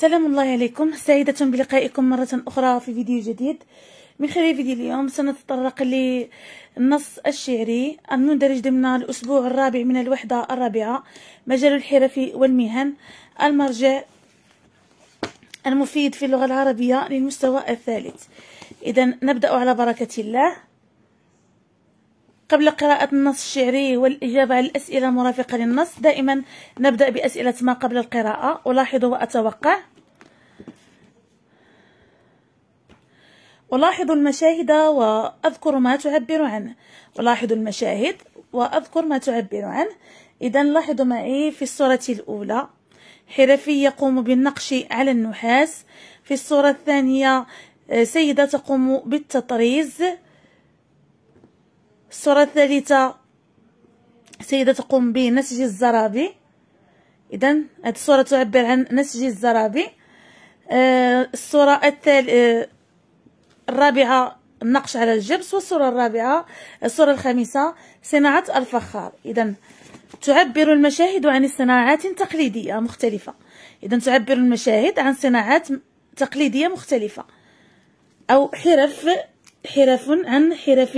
سلام الله عليكم سعيدة بلقائكم مرة أخرى في فيديو جديد من خلال فيديو اليوم سنتطرق للنص الشعري المندرج ضمن الأسبوع الرابع من الوحدة الرابعة مجال الحرف والمهن المرجع المفيد في اللغة العربية للمستوى الثالث إذا نبدأ على بركة الله قبل قراءة النص الشعري والإجابة على الأسئلة المرافقة للنص دائما نبدأ بأسئلة ما قبل القراءة ألاحظ وأتوقع ألاحظ المشاهد وأذكر ما تعبر عنه ألاحظ المشاهد وأذكر ما تعبر عنه إذا لاحظوا معي في الصورة الأولى حرفي يقوم بالنقش على النحاس في الصورة الثانية سيدة تقوم بالتطريز الصوره الثالثه سيده تقوم بنسج الزرابي اذا هذه الصوره تعبر عن نسج الزرابي آه الصوره الثالثه آه الرابعه النقش على الجبس والصوره الرابعه الصوره الخامسه صناعه الفخار اذا تعبر المشاهد عن صناعات تقليديه مختلفه اذا تعبر المشاهد عن صناعات تقليديه مختلفه او حرف حرف عن حرف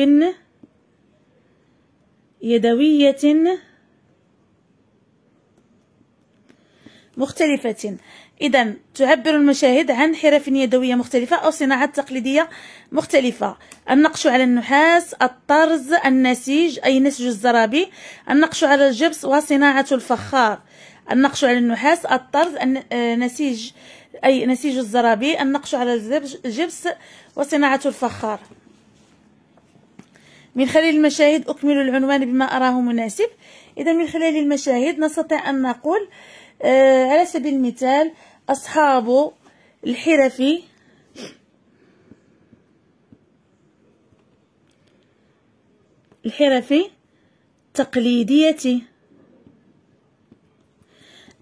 يدوية مختلفة إذا تعبر المشاهد عن حرف يدوية مختلفة أو صناعات تقليدية مختلفة النقش على النحاس الطرز النسيج أي نسج الزرابي النقش على الجبس وصناعة الفخار النقش على النحاس الطرز النسيج آه، أي نسيج الزرابي النقش على الجبس وصناعة الفخار من خلال المشاهد أكمل العنوان بما أراه مناسب إذا من خلال المشاهد نستطيع أن نقول آه على سبيل المثال أصحاب الحرفي الحرفي التقليدية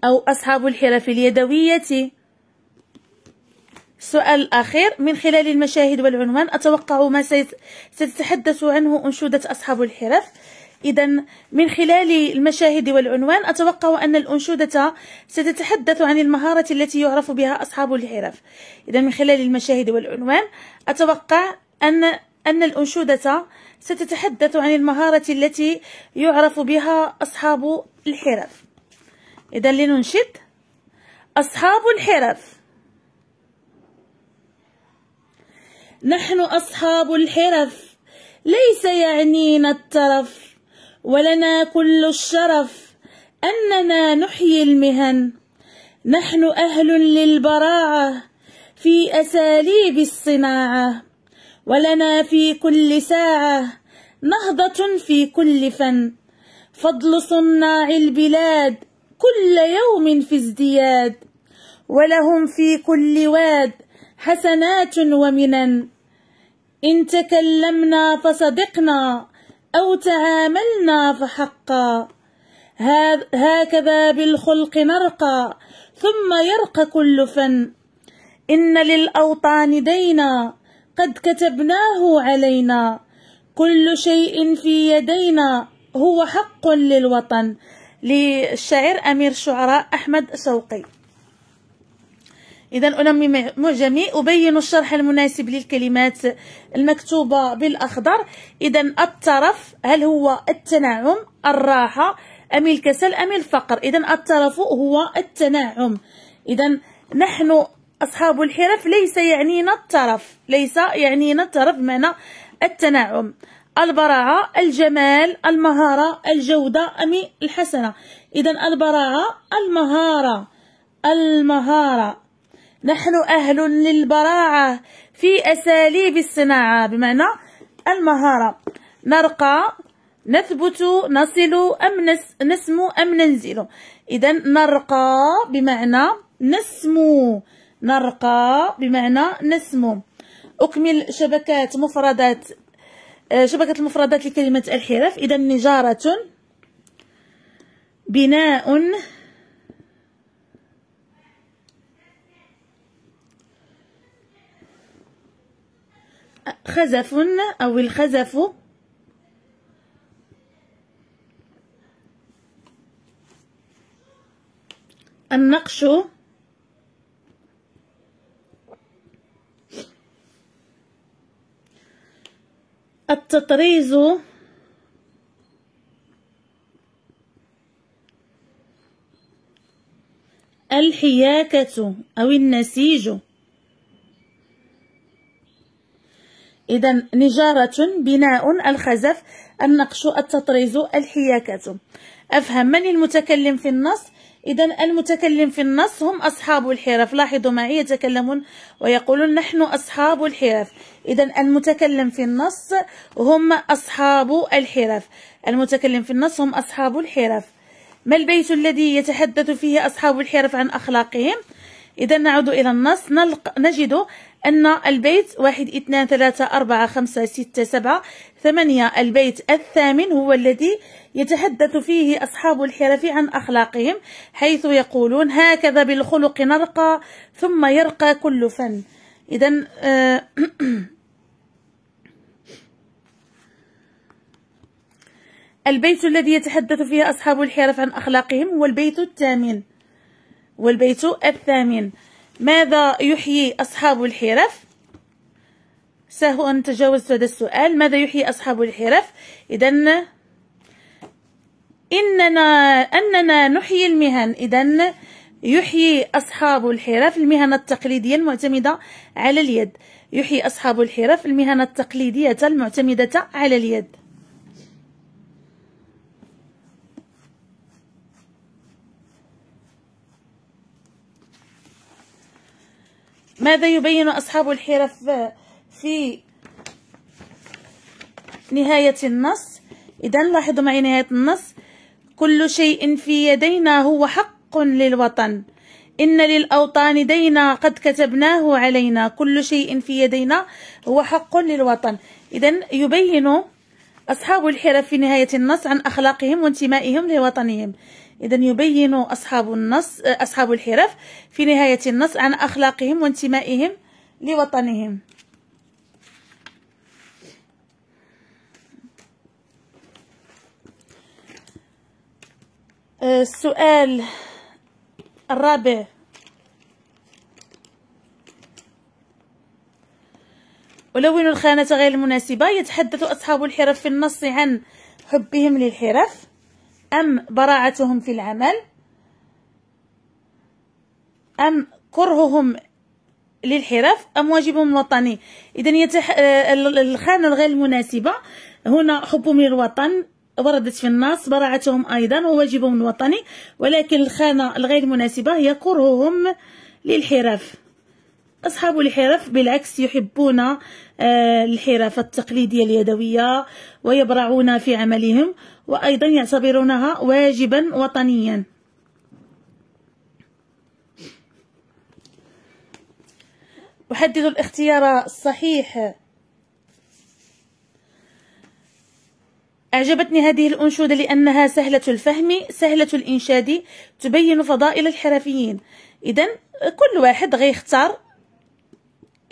أو أصحاب الحرف اليدوية السؤال الأخير من خلال المشاهد والعنوان أتوقع ما ستتحدث عنه أنشودة أصحاب الحرف إذا من خلال المشاهد والعنوان أتوقع أن الأنشودة ستتحدث عن المهارة التي يعرف بها أصحاب الحرف إذا من خلال المشاهد والعنوان أتوقع أن أن الأنشودة ستتحدث عن المهارة التي يعرف بها أصحاب الحرف إذا لننشد أصحاب الحرف نحن أصحاب الحرف ليس يعنينا الترف ولنا كل الشرف أننا نحيي المهن نحن أهل للبراعة في أساليب الصناعة ولنا في كل ساعة نهضة في كل فن فضل صناع البلاد كل يوم في ازدياد ولهم في كل واد حسنات ومنن إن تكلمنا فصدقنا أو تعاملنا فحقا هكذا بالخلق نرقى ثم يرقى كل فن إن للأوطان دينا قد كتبناه علينا كل شيء في يدينا هو حق للوطن للشاعر أمير شعراء أحمد شوقي إذا أنمي معجمي أبين الشرح المناسب للكلمات المكتوبة بالأخضر إذا الطرف هل هو التنعم الراحة أم الكسل أم الفقر إذا الطرف هو التنعم إذا نحن أصحاب الحرف ليس يعنينا الطرف ليس يعنينا الطرف معنى التنعم البراعة الجمال المهارة الجودة أم الحسنة إذا البراعة المهارة المهارة نحن أهل للبراعة في أساليب الصناعة بمعنى المهارة نرقى نثبت نصل أم نس نسمو أم ننزل إذا نرقى بمعنى نسمو نرقى بمعنى نسمو أكمل شبكات مفردات آه، شبكة المفردات لكلمة الحرف إذا نجارة بناء خزف أو الخزف النقش التطريز الحياكة أو النسيج إذا نجارة بناء الخزف النقش التطريز الحياكة أفهم من المتكلم في النص إذا المتكلم في النص هم أصحاب الحرف لاحظوا معي يتكلمون ويقولون نحن أصحاب الحرف إذا المتكلم في النص هم أصحاب الحرف المتكلم في النص هم أصحاب الحرف ما البيت الذي يتحدث فيه أصحاب الحرف عن أخلاقهم؟ إذا نعود إلى النص نلق... نجد أن البيت واحد اثنان ثلاثة أربعة خمسة ستة سبعة ثمانية البيت الثامن هو الذي يتحدث فيه أصحاب الحرف عن أخلاقهم حيث يقولون هكذا بالخلق نرقى ثم يرقى كل فن إذا آه، البيت الذي يتحدث فيه أصحاب الحرف عن أخلاقهم هو البيت الثامن والبيت الثامن ماذا يحيي أصحاب الحرف سهو أن تجاوزت هذا السؤال ماذا يحيي أصحاب الحرف إذا إننا أننا نحيي المهن إذا يحيي أصحاب الحرف المهن التقليدية المعتمدة على اليد يحيي أصحاب الحرف المهن التقليدية المعتمدة على اليد ماذا يبين أصحاب الحرف في نهاية النص إذا لاحظوا معي نهاية النص كل شيء في يدينا هو حق للوطن إن للأوطان دينا قد كتبناه علينا كل شيء في يدينا هو حق للوطن إذا يبين أصحاب الحرف في نهاية النص عن أخلاقهم وانتمائهم لوطنهم إذا يبين أصحاب النص أصحاب الحرف في نهاية النص عن أخلاقهم وانتمائهم لوطنهم أه، السؤال الرابع ألون الخانة غير المناسبة يتحدث أصحاب الحرف في النص عن حبهم للحرف أم براعتهم في العمل أم كرههم للحرف أم واجبهم الوطني إذا يتح... آه، الخانة الغير مناسبة هنا حبهم للوطن وردت في النص براعتهم أيضا وواجبهم الوطني ولكن الخانة الغير مناسبة هي كرههم للحرف أصحاب الحرف بالعكس يحبون آه، الحرف التقليدية اليدوية ويبرعون في عملهم وأيضا يعتبرونها واجبا وطنيا أحدد الاختيار الصحيح أعجبتني هذه الأنشودة لأنها سهلة الفهم سهلة الإنشاد تبين فضائل الحرفيين إذا كل واحد غيختار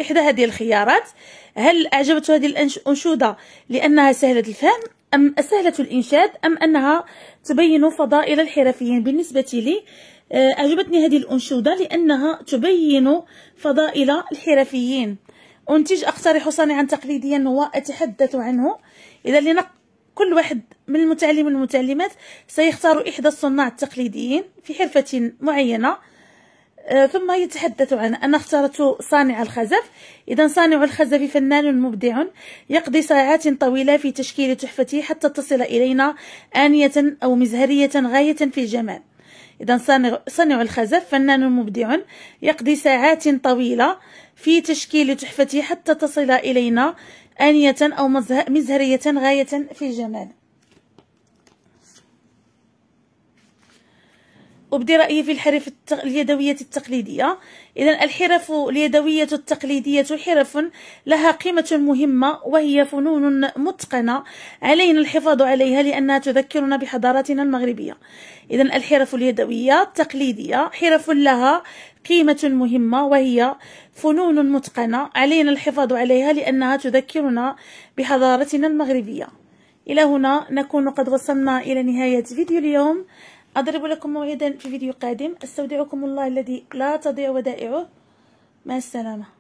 إحدى هذه الخيارات هل أعجبت هذه الأنشودة لأنها سهلة الفهم أم سهلة الإنشاد أم أنها تبين فضائل الحرفيين بالنسبة لي آه، أعجبتني هذه الأنشودة لأنها تبين فضائل الحرفيين أنتج أقترح صانعا تقليديا وأتحدث عنه إذا لنق كل واحد من المتعلم والمتعلمات سيختار إحدى الصناع التقليديين في حرفة معينة آه، ثم يتحدث عن أنا اخترت صانع الخزف إذا صانع الخزف فنان مبدع يقضي ساعات طويلة في تشكيل تحفته حتى تصل إلينا آنية أو مزهرية غاية في الجمال إذا صانع الخزف فنان مبدع يقضي ساعات طويلة في تشكيل تحفته حتى تصل إلينا آنية أو مزهرية غاية في الجمال أبدي رأيي في الحرف التق... اليدوية التقليدية إذا الحرف اليدوية التقليدية حرف لها قيمة مهمة وهي فنون متقنة علينا الحفاظ عليها لأنها تذكرنا بحضارتنا المغربية إذا الحرف اليدوية التقليدية حرف لها قيمة مهمة وهي فنون متقنة علينا الحفاظ عليها لأنها تذكرنا بحضارتنا المغربية إلى هنا نكون قد وصلنا إلى نهاية فيديو اليوم أضرب لكم موعدا في فيديو قادم أستودعكم الله الذي لا تضيع ودائعه مع السلامة